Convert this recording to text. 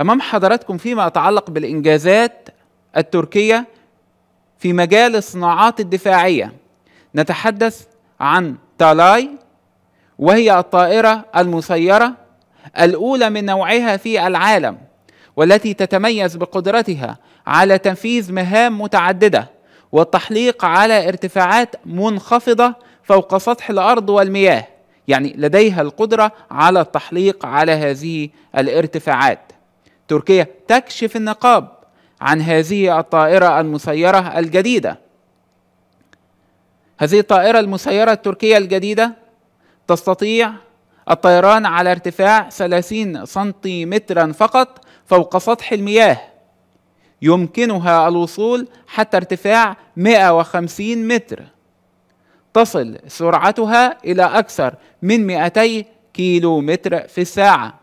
أمام حضراتكم فيما يتعلق بالإنجازات التركية في مجال الصناعات الدفاعية نتحدث عن تالاي وهي الطائرة المسيرة الأولى من نوعها في العالم والتي تتميز بقدرتها على تنفيذ مهام متعددة والتحليق على ارتفاعات منخفضة فوق سطح الأرض والمياه يعني لديها القدرة على التحليق على هذه الارتفاعات تركيا تكشف النقاب عن هذه الطائرة المسيرة الجديدة هذه الطائرة المسيرة التركية الجديدة تستطيع الطيران على ارتفاع 30 سنتيمترا فقط فوق سطح المياه يمكنها الوصول حتى ارتفاع 150 متر تصل سرعتها إلى أكثر من 200 كيلو متر في الساعة